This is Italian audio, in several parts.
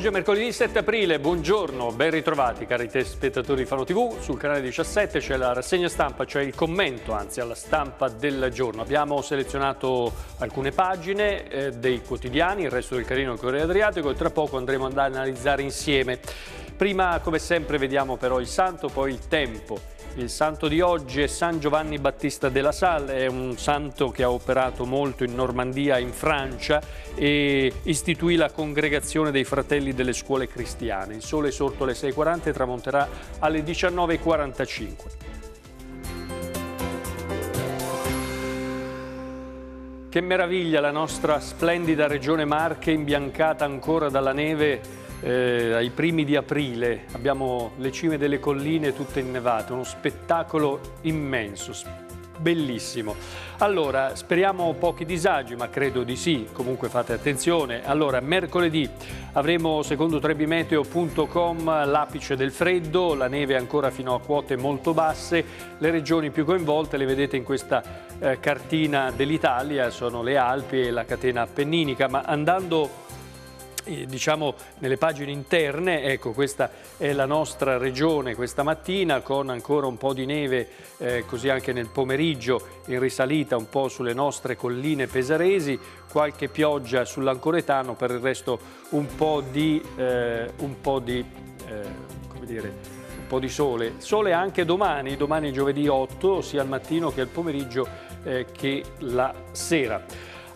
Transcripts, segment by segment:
Oggi è mercoledì 7 aprile, buongiorno, ben ritrovati cari spettatori di Fano TV, sul canale 17 c'è la rassegna stampa, c'è il commento anzi alla stampa del giorno. Abbiamo selezionato alcune pagine eh, dei quotidiani, il resto del Carino e il Corriere Adriatico e tra poco andremo ad analizzare insieme. Prima come sempre vediamo però il santo, poi il tempo il santo di oggi è San Giovanni Battista della Salle, è un santo che ha operato molto in Normandia, in Francia e istituì la congregazione dei fratelli delle scuole cristiane. Il sole è sorto alle 6.40 e tramonterà alle 19.45. Che meraviglia la nostra splendida regione Marche imbiancata ancora dalla neve eh, ai primi di aprile abbiamo le cime delle colline tutte innevate, uno spettacolo immenso, bellissimo. Allora, speriamo pochi disagi, ma credo di sì, comunque fate attenzione. Allora, mercoledì avremo, secondo trebimeteo.com, l'apice del freddo, la neve ancora fino a quote molto basse, le regioni più coinvolte le vedete in questa eh, cartina dell'Italia, sono le Alpi e la catena appenninica, ma andando eh, diciamo nelle pagine interne, ecco questa è la nostra regione questa mattina con ancora un po' di neve eh, così anche nel pomeriggio in risalita un po' sulle nostre colline pesaresi, qualche pioggia sull'ancoretano, per il resto un po' di, eh, un po di, eh, dire, po di sole. Sole anche domani, domani giovedì 8, sia al mattino che al pomeriggio eh, che la sera.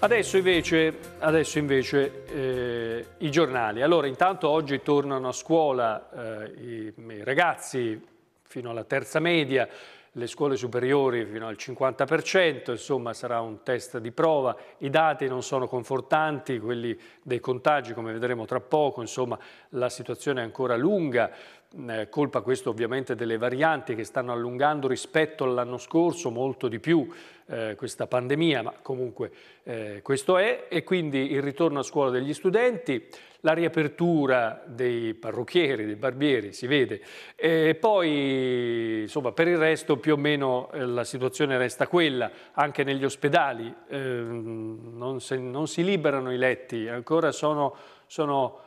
Adesso invece, adesso invece eh, i giornali. Allora, intanto oggi tornano a scuola eh, i, i ragazzi fino alla terza media, le scuole superiori fino al 50%, insomma sarà un test di prova, i dati non sono confortanti, quelli dei contagi come vedremo tra poco, insomma la situazione è ancora lunga, Ehm, colpa questo ovviamente delle varianti che stanno allungando rispetto all'anno scorso molto di più eh, questa pandemia, ma comunque eh, questo è, e quindi il ritorno a scuola degli studenti, la riapertura dei parrucchieri, dei barbieri, si vede, e poi insomma per il resto più o meno eh, la situazione resta quella, anche negli ospedali ehm, non, se, non, si liberano i letti, ancora sono, sono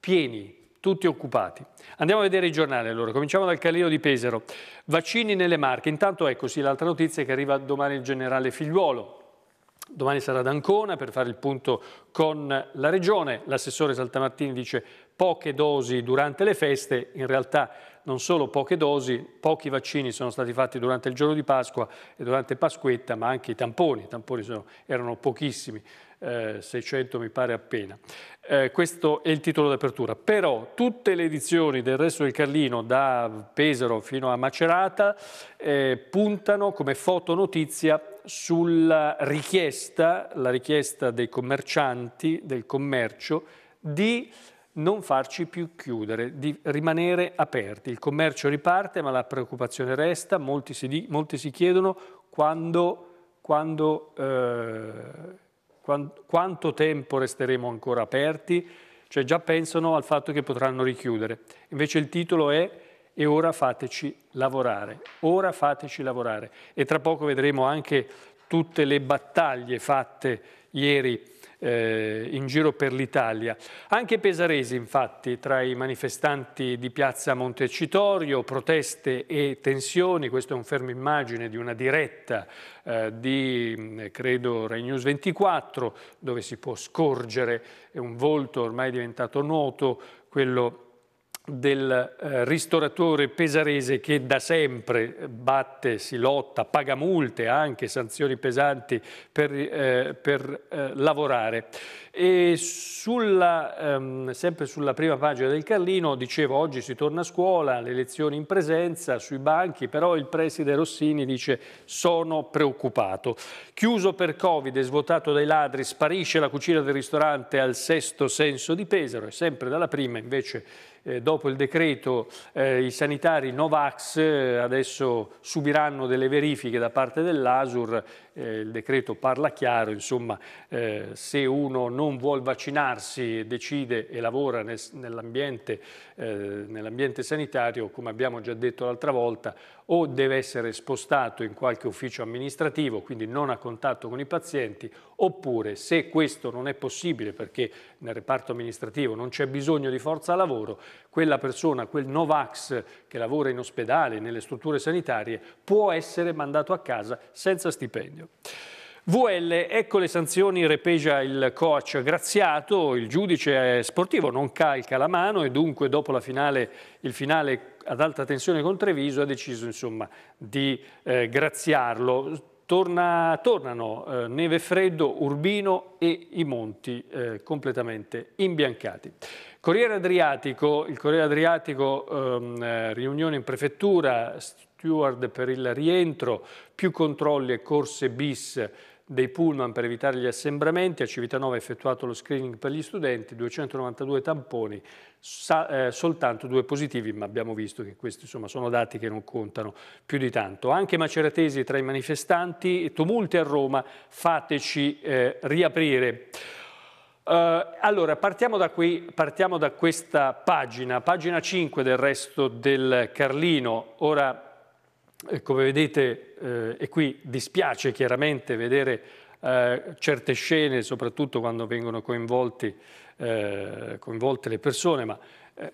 pieni, tutti occupati. Andiamo a vedere i giornali allora, cominciamo dal Calino di Pesaro. Vaccini nelle Marche, intanto ecco sì, l'altra notizia è che arriva domani il generale Figliuolo, Domani sarà ad Ancona per fare il punto con la Regione. L'assessore Saltamartini dice poche dosi durante le feste, in realtà non solo poche dosi, pochi vaccini sono stati fatti durante il giorno di Pasqua e durante Pasquetta, ma anche i tamponi, i tamponi sono, erano pochissimi eh, 600 mi pare appena. Eh, questo è il titolo d'apertura. Però tutte le edizioni del resto del Carlino, da Pesaro fino a Macerata, eh, puntano come fotonotizia sulla richiesta, la richiesta dei commercianti, del commercio, di non farci più chiudere, di rimanere aperti. Il commercio riparte, ma la preoccupazione resta. Molti si, molti si chiedono quando, quando eh, quanto tempo resteremo ancora aperti, cioè già pensano al fatto che potranno richiudere. Invece il titolo è E ora fateci lavorare, ora fateci lavorare. E tra poco vedremo anche tutte le battaglie fatte ieri eh, in giro per l'Italia. Anche pesaresi infatti tra i manifestanti di piazza Montecitorio, proteste e tensioni, questo è un fermo immagine di una diretta eh, di credo Rai News 24 dove si può scorgere un volto ormai diventato noto, quello di del eh, ristoratore pesarese che da sempre batte, si lotta, paga multe, anche sanzioni pesanti per, eh, per eh, lavorare. E sulla, ehm, sempre sulla prima pagina del Carlino, dicevo oggi si torna a scuola, le lezioni in presenza, sui banchi, però il preside Rossini dice sono preoccupato. Chiuso per Covid e svuotato dai ladri, sparisce la cucina del ristorante al sesto senso di Pesaro e sempre dalla prima invece eh, dopo il decreto eh, i sanitari Novax eh, adesso subiranno delle verifiche da parte dell'ASUR eh, il decreto parla chiaro, insomma eh, se uno non vuole vaccinarsi decide e lavora nel, nell'ambiente eh, nell sanitario, come abbiamo già detto l'altra volta, o deve essere spostato in qualche ufficio amministrativo, quindi non a contatto con i pazienti, oppure se questo non è possibile perché nel reparto amministrativo non c'è bisogno di forza lavoro, quella persona, quel Novax che lavora in ospedale, nelle strutture sanitarie, può essere mandato a casa senza stipendio. VL, ecco le sanzioni, repegia il coach Graziato, il giudice sportivo non calca la mano e dunque dopo finale, il finale ad alta tensione con Treviso ha deciso insomma, di eh, graziarlo. Torna, tornano eh, Neve Freddo, Urbino e i Monti eh, completamente imbiancati. Corriere Adriatico, il Corriere Adriatico, ehm, eh, riunione in prefettura, steward per il rientro, più controlli e corse bis dei pullman per evitare gli assembramenti, a Civitanova è effettuato lo screening per gli studenti, 292 tamponi, sa, eh, soltanto due positivi, ma abbiamo visto che questi insomma, sono dati che non contano più di tanto. Anche maceratesi tra i manifestanti, tumulti a Roma, fateci eh, riaprire. Uh, allora, partiamo da, qui, partiamo da questa pagina, pagina 5 del resto del Carlino. Ora, eh, come vedete, eh, e qui dispiace chiaramente vedere eh, certe scene, soprattutto quando vengono coinvolti, eh, coinvolte le persone, ma eh,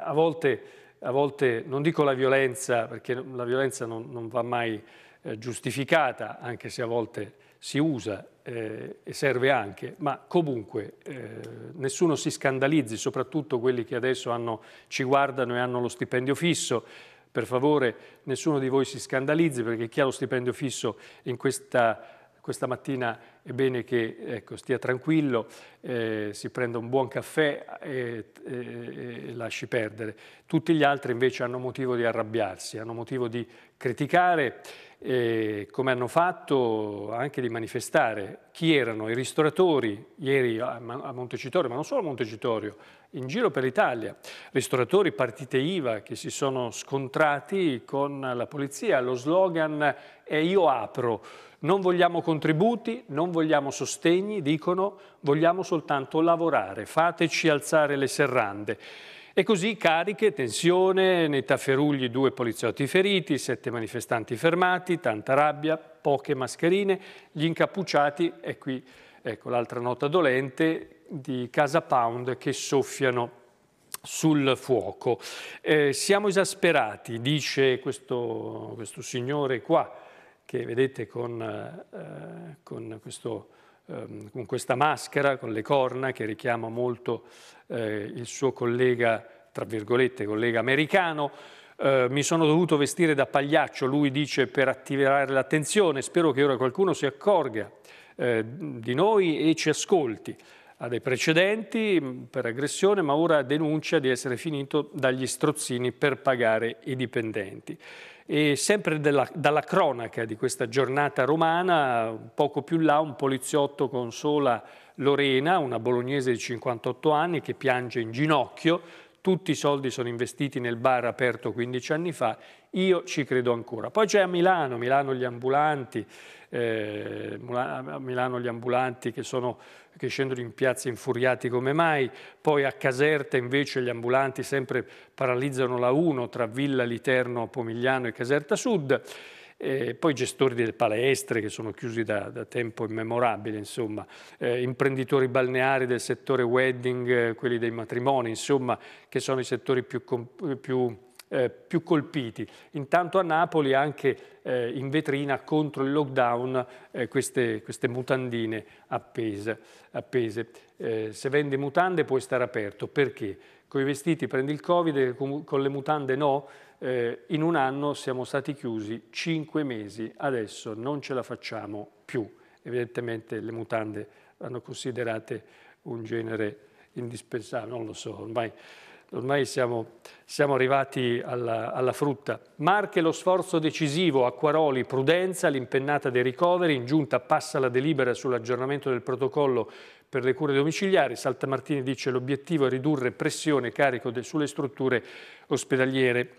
a volte a volte, non dico la violenza, perché la violenza non, non va mai eh, giustificata, anche se a volte si usa eh, e serve anche, ma comunque eh, nessuno si scandalizzi, soprattutto quelli che adesso hanno, ci guardano e hanno lo stipendio fisso. Per favore, nessuno di voi si scandalizzi perché chi ha lo stipendio fisso in questa questa mattina è bene che ecco, stia tranquillo, eh, si prenda un buon caffè e, e, e, lasci perdere. Tutti gli altri invece hanno motivo di arrabbiarsi, hanno motivo di criticare, eh, come hanno fatto anche di manifestare chi erano i ristoratori ieri a, a Montecitorio, ma non solo a Montecitorio, in giro per l'Italia, ristoratori, partite IVA che si sono scontrati con la polizia, lo slogan è io apro, non vogliamo contributi, non vogliamo sostegni, dicono, vogliamo soltanto lavorare, fateci alzare le serrande. E così cariche, tensione, nei tafferugli due poliziotti feriti, sette manifestanti fermati, tanta rabbia, poche mascherine, gli incappucciati, e qui ecco l'altra nota dolente, di Casa Pound che soffiano sul fuoco. Eh, siamo esasperati, dice questo, questo signore qua, che vedete con, eh, con, questo, eh, con, questa maschera, con le corna, che richiama molto eh, il suo collega, tra virgolette, collega americano. Eh, mi sono dovuto vestire da pagliaccio, lui dice, per attivare l'attenzione. Spero che ora qualcuno si accorga eh, di noi e ci ascolti ha dei precedenti mm, per aggressione, ma ora denuncia di essere finito dagli strozzini per pagare i dipendenti. E sempre della, dalla cronaca di questa giornata romana, poco più là, un poliziotto consola Lorena, una bolognese di 58 anni che piange in ginocchio. Tutti i soldi sono investiti nel bar aperto 15 anni fa, io ci credo ancora. Poi c'è a Milano, Milano gli ambulanti, eh, Milano gli ambulanti che sono che scendono in piazza infuriati come mai, poi a Caserta invece gli ambulanti sempre paralizzano la 1 tra Villa Literno, Pomigliano e Caserta Sud, e poi gestori delle palestre che sono chiusi da, da tempo immemorabile, insomma, eh, imprenditori balneari del settore wedding, eh, quelli dei matrimoni, insomma, che sono i settori più, più eh, più colpiti. Intanto a Napoli anche eh, in vetrina contro il lockdown eh, queste, queste, mutandine appese. appese. Eh, se vendi mutande puoi stare aperto, perché? Con i vestiti prendi il Covid, con le mutande no. Eh, in un anno siamo stati chiusi cinque mesi, adesso non ce la facciamo più. Evidentemente le mutande vanno considerate un genere indispensabile, non lo so, ormai ormai siamo, siamo arrivati alla, alla, frutta. Marche lo sforzo decisivo, Acquaroli, prudenza, l'impennata dei ricoveri, in giunta passa la delibera sull'aggiornamento del protocollo per le cure domiciliari, Saltamartini dice l'obiettivo è ridurre pressione e carico de, sulle strutture ospedaliere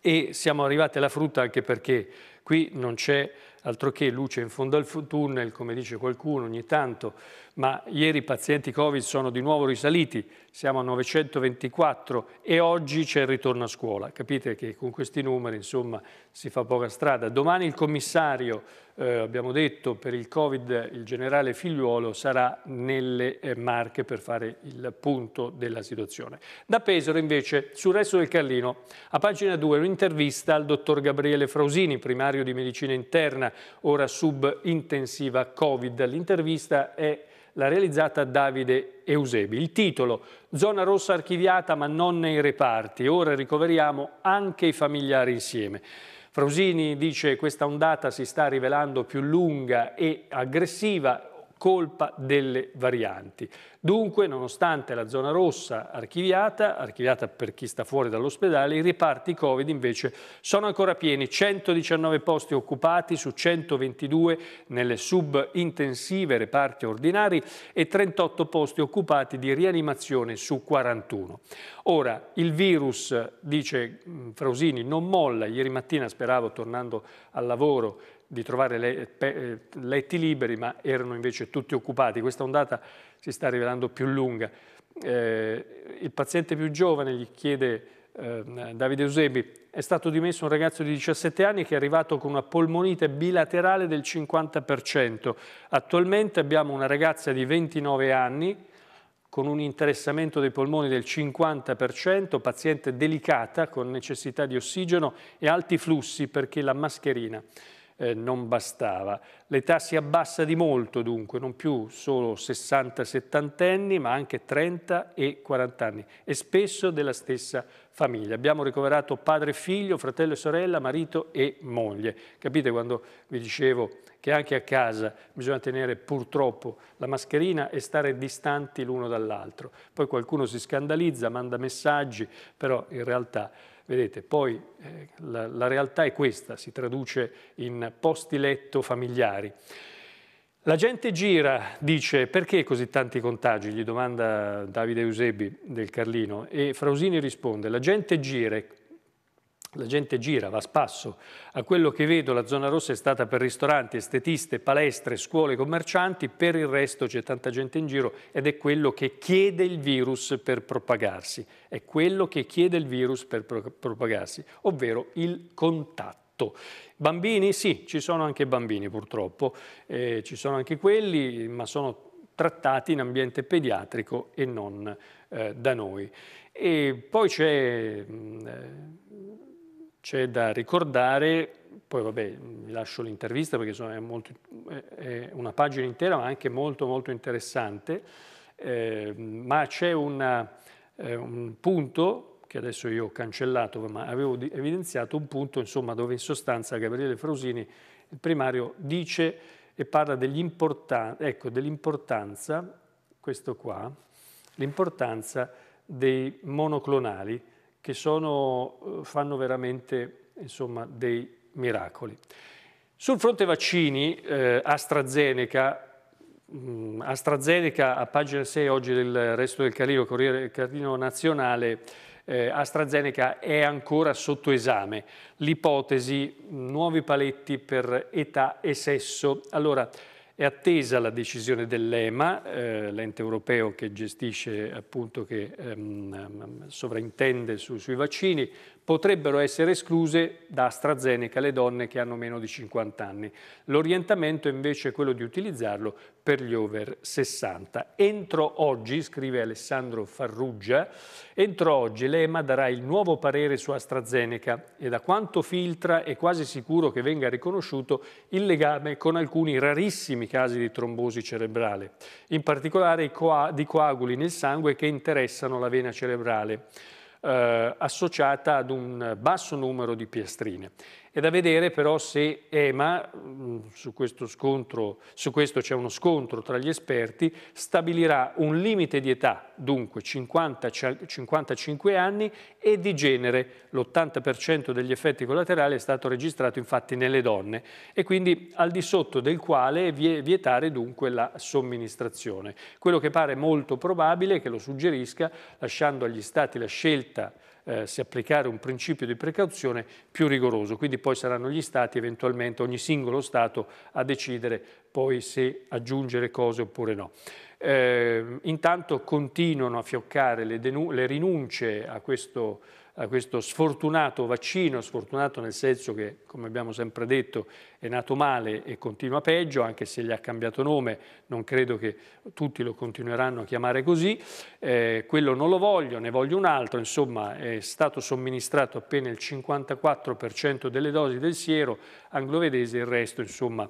e siamo arrivati alla frutta anche perché qui non c'è altro che luce in fondo al tunnel, come dice qualcuno ogni tanto, ma ieri i pazienti Covid sono di nuovo risaliti, siamo a 924 e oggi c'è il ritorno a scuola. Capite che con questi numeri insomma, si fa poca strada. Domani il commissario, eh, abbiamo detto, per il Covid, il generale Figliuolo, sarà nelle eh, Marche per fare il punto della situazione. Da Pesaro invece, sul resto del Carlino, a pagina 2 un'intervista al dottor Gabriele Frausini, primario di medicina interna, ora sub intensiva Covid. L'intervista è l'ha realizzata Davide Eusebi. Il titolo, zona rossa archiviata ma non nei reparti, ora ricoveriamo anche i familiari insieme. Frausini dice che questa ondata si sta rivelando più lunga e aggressiva colpa delle varianti. Dunque, nonostante la zona rossa archiviata, archiviata per chi sta fuori dall'ospedale, i reparti Covid invece sono ancora pieni, 119 posti occupati su 122 nelle subintensive reparti ordinari e 38 posti occupati di rianimazione su 41. Ora, il virus, dice Frausini, non molla. Ieri mattina speravo, tornando al lavoro, di trovare eh, letti liberi, ma erano invece tutti occupati. Questa ondata si sta rivelando più lunga. Eh, il paziente più giovane, gli chiede eh, Davide Eusebi, è stato dimesso un ragazzo di 17 anni che è arrivato con una polmonite bilaterale del 50%. Attualmente abbiamo una ragazza di 29 anni con un interessamento dei polmoni del 50%, paziente delicata con necessità di ossigeno e alti flussi perché la mascherina. Eh, non bastava. L'età si abbassa di molto dunque, non più solo 60-70 anni, ma anche 30 e 40 anni e spesso della stessa famiglia. Abbiamo ricoverato padre e figlio, fratello e sorella, marito e moglie. Capite quando vi dicevo che anche a casa bisogna tenere purtroppo la mascherina e stare distanti l'uno dall'altro. Poi qualcuno si scandalizza, manda messaggi, però in realtà Vedete, poi eh, la, la realtà è questa, si traduce in posti letto familiari. La gente gira, dice perché così tanti contagi? Gli domanda Davide Eusebi del Carlino e Frausini risponde la gente gira la gente gira, va a spasso. A quello che vedo la zona rossa è stata per ristoranti, estetiste, palestre, scuole, commercianti, per il resto c'è tanta gente in giro ed è quello che chiede il virus per propagarsi. È quello che chiede il virus per pro propagarsi, ovvero il contatto. Bambini? Sì, ci sono anche bambini purtroppo, eh, ci sono anche quelli, ma sono trattati in ambiente pediatrico e non eh, da noi. E poi c'è... Mm, eh, c'è da ricordare, poi vabbè vi lascio l'intervista perché è, molto, è, una pagina intera ma anche molto molto interessante, eh, ma c'è eh, un punto che adesso io ho cancellato ma avevo evidenziato un punto insomma, dove in sostanza Gabriele Frausini, il primario, dice e parla ecco, dell'importanza, ecco, dell questo qua, l'importanza dei monoclonali che sono, eh, fanno veramente insomma, dei miracoli. Sul fronte vaccini, eh, AstraZeneca, mh, mm, AstraZeneca a pagina 6 oggi del resto del Carino, Corriere Carlino Nazionale, eh, AstraZeneca è ancora sotto esame. L'ipotesi, nuovi paletti per età e sesso. Allora, è attesa la decisione dell'EMA, eh, l'ente europeo che gestisce appunto, che ehm, ehm, ehm sovrintende su, sui vaccini, potrebbero essere escluse da AstraZeneca le donne che hanno meno di 50 anni. L'orientamento invece è quello di utilizzarlo per gli over 60. Entro oggi, scrive Alessandro Farrugia, entro oggi l'EMA darà il nuovo parere su AstraZeneca e da quanto filtra è quasi sicuro che venga riconosciuto il legame con alcuni rarissimi casi di trombosi cerebrale, in particolare di coaguli nel sangue che interessano la vena cerebrale eh, associata ad un basso numero di piastrine. È da vedere però se EMA, mm, su questo, scontro, su questo c'è uno scontro tra gli esperti, stabilirà un limite di età, dunque 50, 55 anni, e di genere. L'80% degli effetti collaterali è stato registrato infatti nelle donne e quindi al di sotto del quale vietare dunque la somministrazione. Quello che pare molto probabile, che lo suggerisca, lasciando agli Stati la scelta eh, si applicare un principio di precauzione più rigoroso, quindi poi saranno gli Stati eventualmente, ogni singolo Stato a decidere poi se aggiungere cose oppure no. Eh, intanto continuano a fioccare le, le rinunce a questo a questo sfortunato vaccino, sfortunato nel senso che, come abbiamo sempre detto, è nato male e continua peggio, anche se gli ha cambiato nome, non credo che tutti lo continueranno a chiamare così, eh, quello non lo voglio, ne voglio un altro, insomma è stato somministrato appena il 54% delle dosi del siero anglovedese, il resto insomma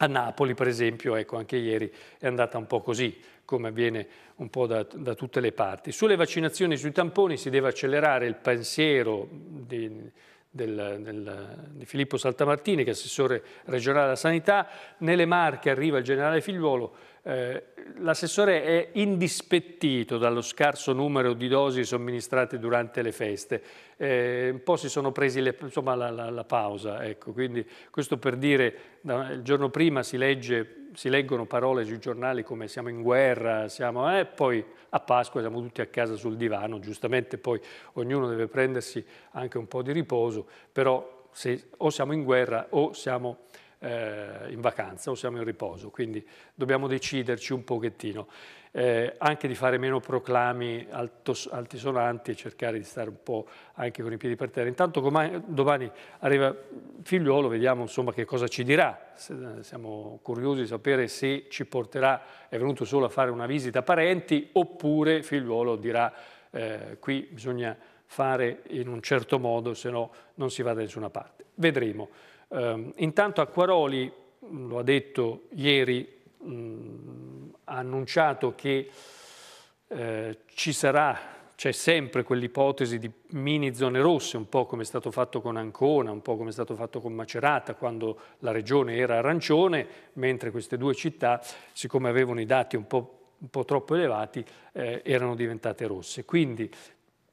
a Napoli, per esempio, ecco, anche ieri è andata un po' così, come avviene un po' da, da tutte le parti. Sulle vaccinazioni sui tamponi si deve accelerare il pensiero di, del, del, di Filippo Saltamartini, che è assessore regionale della sanità. Nelle Marche arriva il generale Figliuolo, eh, l'assessore è indispettito dallo scarso numero di dosi somministrate durante le feste. Eh, un po' si sono presi le, insomma, la, la, la, pausa, ecco. quindi questo per dire, il giorno prima si, legge, si leggono parole sui giornali come siamo in guerra, siamo, eh, poi a Pasqua siamo tutti a casa sul divano, giustamente poi ognuno deve prendersi anche un po' di riposo, però se, o siamo in guerra o siamo eh, in vacanza o siamo in riposo, quindi dobbiamo deciderci un pochettino, eh, anche di fare meno proclami altisonanti e cercare di stare un po' anche con i piedi per terra. Intanto domani arriva figliuolo, vediamo insomma che cosa ci dirà, siamo curiosi di sapere se ci porterà, è venuto solo a fare una visita a parenti oppure figliuolo dirà eh, qui bisogna fare in un certo modo, se no non si va da nessuna parte. Vedremo. Eh, intanto Acquaroli, lo ha detto ieri, mh, mm, ha annunciato che eh, ci sarà c'è sempre quell'ipotesi di mini zone rosse, un po' come è stato fatto con Ancona, un po' come è stato fatto con Macerata, quando la regione era arancione, mentre queste due città, siccome avevano i dati un po', un po troppo elevati, eh, erano diventate rosse. Quindi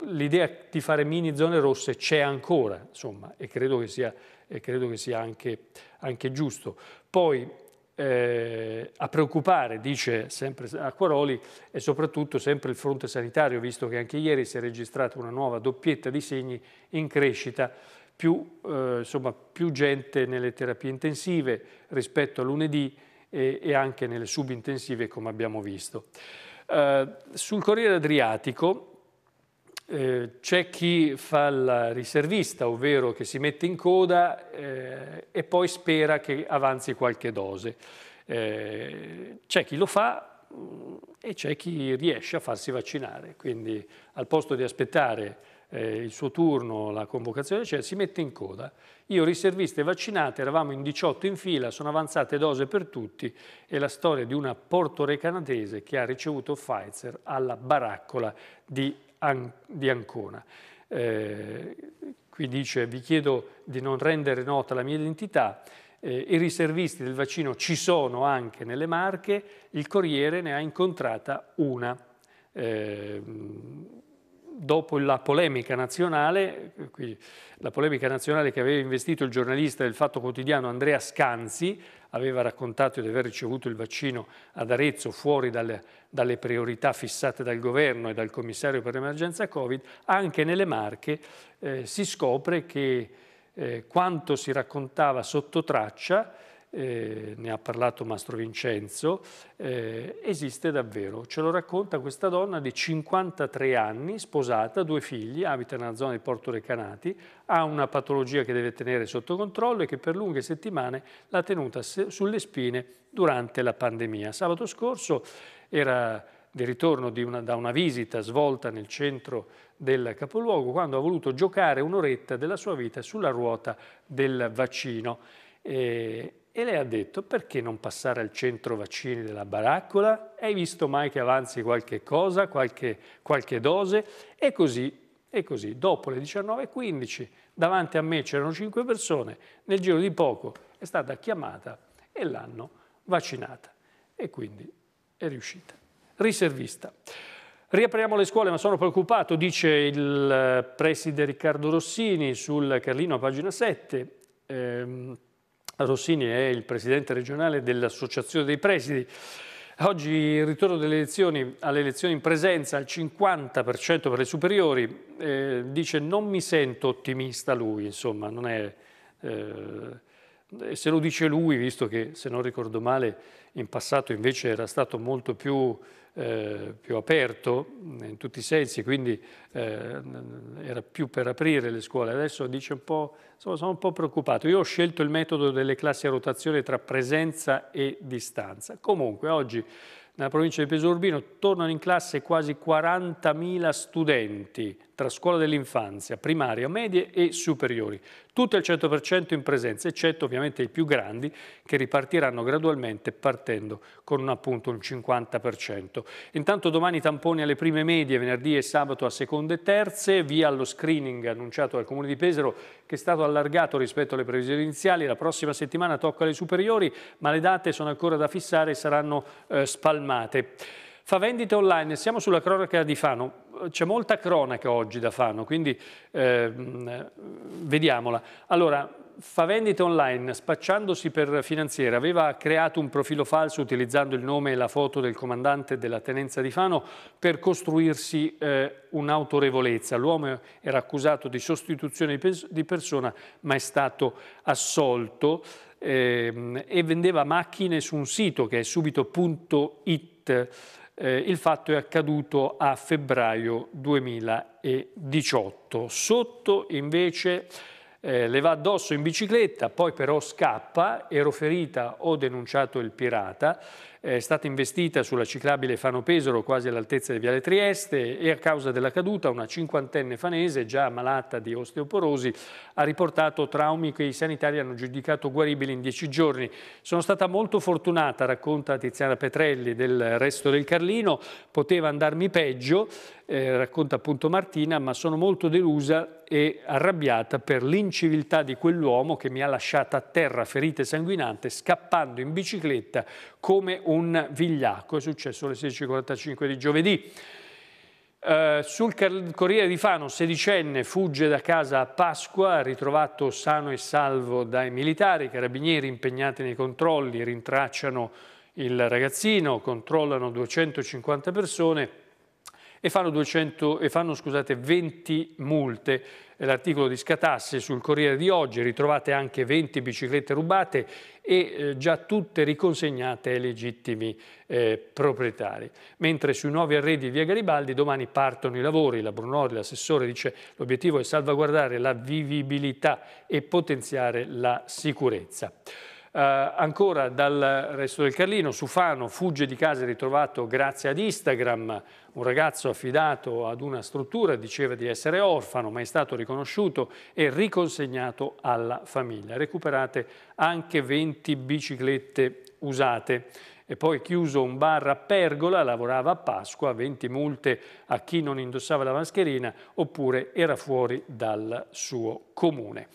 l'idea di fare mini zone rosse c'è ancora, insomma, e credo che sia e credo che sia anche, anche giusto. Poi eh, a preoccupare, dice sempre Acquaroli, è soprattutto sempre il fronte sanitario, visto che anche ieri si è registrata una nuova doppietta di segni in crescita, più, eh, insomma, più gente nelle terapie intensive rispetto a lunedì e, e anche nelle subintensive come abbiamo visto. Eh, sul Corriere Adriatico eh, c'è chi fa il riservista, ovvero che si mette in coda eh, e poi spera che avanzi qualche dose. Eh, c'è chi lo fa mm, e c'è chi riesce a farsi vaccinare, quindi al posto di aspettare eh, il suo turno, la convocazione, cioè si mette in coda. Io riserviste vaccinate, eravamo in 18 in fila, sono avanzate dose per tutti e la storia di una portorecanatese che ha ricevuto Pfizer alla baraccola di di Ancona. Eh, qui dice vi chiedo di non rendere nota la mia identità, eh, i riservisti del vaccino ci sono anche nelle Marche, il Corriere ne ha incontrata una. Eh, dopo la polemica nazionale Qui la polemica nazionale che aveva investito il giornalista del Fatto Quotidiano Andrea Scanzi aveva raccontato di aver ricevuto il vaccino ad Arezzo fuori dalle, dalle priorità fissate dal governo e dal commissario per l'emergenza Covid, anche nelle Marche eh, si scopre che eh, quanto si raccontava sotto traccia eh, ne ha parlato Mastro Vincenzo, eh, esiste davvero. Ce lo racconta questa donna di 53 anni, sposata, due figli, abita nella zona di Porto Recanati, ha una patologia che deve tenere sotto controllo e che per lunghe settimane l'ha tenuta sulle spine durante la pandemia. Sabato scorso era di ritorno di una, da una visita svolta nel centro del capoluogo quando ha voluto giocare un'oretta della sua vita sulla ruota del vaccino. E eh, e lei ha detto perché non passare al centro vaccini della baraccola? Hai visto mai che avanzi qualche cosa, qualche, qualche dose? E così e così, dopo le 19.15, davanti a me c'erano 5 persone, nel giro di poco è stata chiamata e l'hanno vaccinata. E quindi è riuscita. Riservista. Riapriamo le scuole, ma sono preoccupato, dice il eh, preside Riccardo Rossini sul Carlino, pagina 7. Eh, Rossini è il presidente regionale dell'Associazione dei Presidi. Oggi il ritorno delle elezioni alle elezioni in presenza al 50% per le superiori eh, dice non mi sento ottimista lui, insomma, non è... Eh, se lo dice lui, visto che se non ricordo male in passato invece era stato molto più eh, più aperto in tutti i sensi, quindi eh, era più per aprire le scuole. Adesso dice un po', insomma, sono un po' preoccupato. Io ho scelto il metodo delle classi a rotazione tra presenza e distanza. Comunque oggi nella provincia di Pesorbino tornano in classe quasi 40.000 studenti tra scuola dell'infanzia, primaria, medie e superiori, tutte al 100% in presenza, eccetto ovviamente i più grandi che ripartiranno gradualmente partendo con appunto un 50%. Intanto domani tamponi alle prime medie, venerdì e sabato a seconde e terze, via allo screening annunciato dal Comune di Pesaro che è stato allargato rispetto alle previsioni iniziali, la prossima settimana tocca alle superiori, ma le date sono ancora da fissare e saranno eh, spalmate. Fa vendita online, siamo sulla cronaca di Fano. C'è molta cronaca oggi da Fano, quindi eh, vediamola. Allora, fa vendita online, spacciandosi per finanziere, aveva creato un profilo falso utilizzando il nome e la foto del comandante della tenenza di Fano per costruirsi eh, un'autorevolezza. L'uomo era accusato di sostituzione di persona, ma è stato assolto eh, e vendeva macchine su un sito che è subito.it eh, il fatto è accaduto a febbraio 2018. Sotto invece eh, le va addosso in bicicletta, poi però scappa, ero ferita, ho denunciato il pirata è stata investita sulla ciclabile Fano Pesaro quasi all'altezza di Viale Trieste e a causa della caduta una cinquantenne fanese già malata di osteoporosi ha riportato traumi che i sanitari hanno giudicato guaribili in dieci giorni. Sono stata molto fortunata, racconta Tiziana Petrelli del resto del Carlino, poteva andarmi peggio, eh, racconta appunto Martina, ma sono molto delusa e arrabbiata per l'inciviltà di quell'uomo che mi ha lasciata a terra ferita e sanguinante scappando in bicicletta come un un vigliacco, è successo alle 16.45 di giovedì. Uh, sul Corriere di Fano, sedicenne, fugge da casa a Pasqua, ritrovato sano e salvo dai militari, i carabinieri impegnati nei controlli, rintracciano il ragazzino, controllano 250 persone, e fanno, 200, e fanno scusate, 20 multe. L'articolo di Scatasse sul Corriere di oggi, ritrovate anche 20 biciclette rubate e eh, già tutte riconsegnate ai legittimi eh, proprietari. Mentre sui nuovi arredi di Via Garibaldi domani partono i lavori, la Brunori, l'assessore dice l'obiettivo è salvaguardare la vivibilità e potenziare la sicurezza. Eh, ancora dal resto del Carlino, Sufano fugge di casa ritrovato grazie ad Instagram, un ragazzo affidato ad una struttura diceva di essere orfano ma è stato riconosciuto e riconsegnato alla famiglia. Recuperate anche 20 biciclette usate. E poi chiuso un bar a Pergola, lavorava a Pasqua, 20 multe a chi non indossava la mascherina oppure era fuori dal suo comune.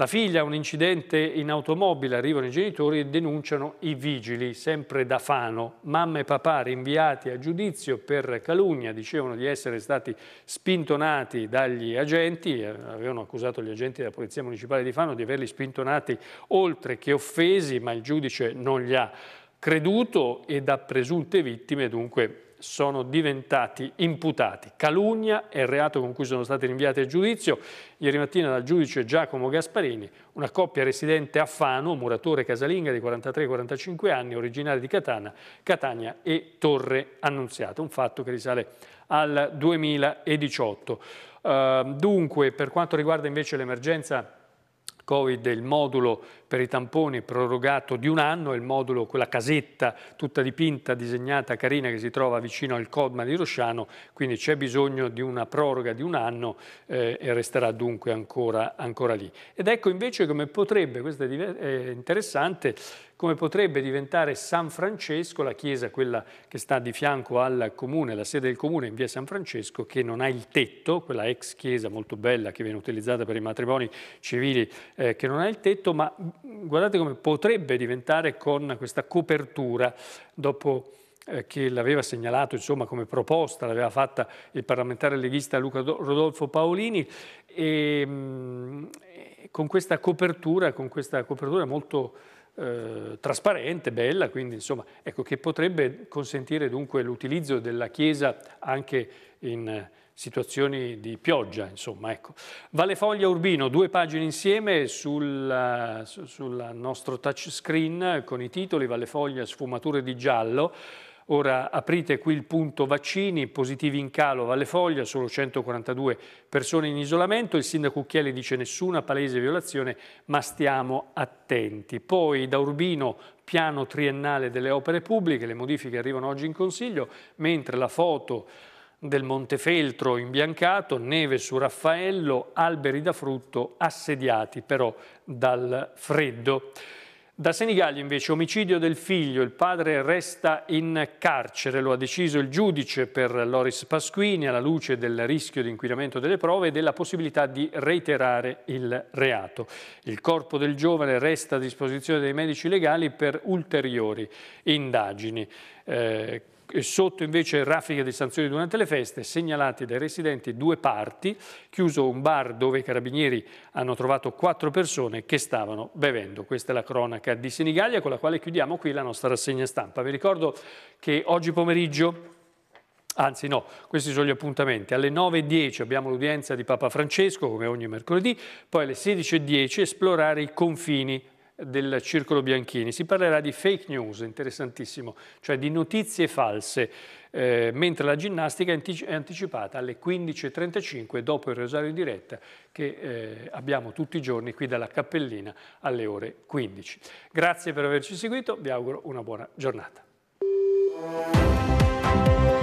La figlia ha un incidente in automobile, arrivano i genitori e denunciano i vigili, sempre da Fano. Mamma e papà rinviati a giudizio per calunnia, dicevano di essere stati spintonati dagli agenti, eh, avevano accusato gli agenti della Polizia Municipale di Fano di averli spintonati oltre che offesi, ma il giudice non li ha creduto e da presunte vittime dunque sono diventati imputati. Calunnia è il reato con cui sono stati rinviati a giudizio. Ieri mattina dal giudice Giacomo Gasparini, una coppia residente a Fano, muratore casalinga di 43-45 anni, originaria di Catania, Catania e Torre Annunziata, un fatto che risale al 2018. Uh, ehm, dunque, per quanto riguarda invece l'emergenza Covid, il modulo per i tamponi prorogato di un anno, il modulo, quella casetta tutta dipinta, disegnata, carina che si trova vicino al Codma di Rosciano, quindi c'è bisogno di una proroga di un anno eh, e resterà dunque ancora, ancora, lì. Ed ecco invece come potrebbe, questo è interessante, come potrebbe diventare San Francesco, la chiesa quella che sta di fianco al comune, la sede del comune in via San Francesco, che non ha il tetto, quella ex chiesa molto bella che viene utilizzata per i matrimoni civili, eh, che non ha il tetto, ma guardate come potrebbe diventare con questa copertura dopo eh, che l'aveva segnalato insomma, come proposta, l'aveva fatta il parlamentare leghista Luca Rodolfo Paolini e, ehm, mh, eh, con questa copertura, con questa copertura molto eh, trasparente, bella, quindi insomma, ecco, che potrebbe consentire dunque l'utilizzo della Chiesa anche in, situazioni di pioggia, insomma. Ecco. Valefoglia Urbino, due pagine insieme sul, eh, sul nostro touchscreen con i titoli Vallefoglia sfumature di giallo. Ora aprite qui il punto vaccini, positivi in calo, Vallefoglia, solo 142 persone in isolamento, il sindaco Chieli dice nessuna palese violazione, ma stiamo attenti. Poi da Urbino piano triennale delle opere pubbliche, le modifiche arrivano oggi in Consiglio, mentre la foto del Montefeltro imbiancato, neve su Raffaello, alberi da frutto assediati però dal freddo. Da Senigallia invece omicidio del figlio, il padre resta in carcere, lo ha deciso il giudice per Loris Pasquini alla luce del rischio di inquinamento delle prove e della possibilità di reiterare il reato. Il corpo del giovane resta a disposizione dei medici legali per ulteriori indagini. Eh, sotto invece raffiche di sanzioni durante le feste, segnalati dai residenti due parti, chiuso un bar dove i carabinieri hanno trovato quattro persone che stavano bevendo. Questa è la cronaca di Senigallia con la quale chiudiamo qui la nostra rassegna stampa. Vi ricordo che oggi pomeriggio Anzi no, questi sono gli appuntamenti. Alle 9.10 abbiamo l'udienza di Papa Francesco, come ogni mercoledì, poi alle 16.10 esplorare i confini del Circolo Bianchini. Si parlerà di fake news, interessantissimo, cioè di notizie false, eh, mentre la ginnastica è anticipata alle 15.35 dopo il rosario in diretta che eh, abbiamo tutti i giorni qui dalla Cappellina alle ore 15. Grazie per averci seguito, vi auguro una buona giornata.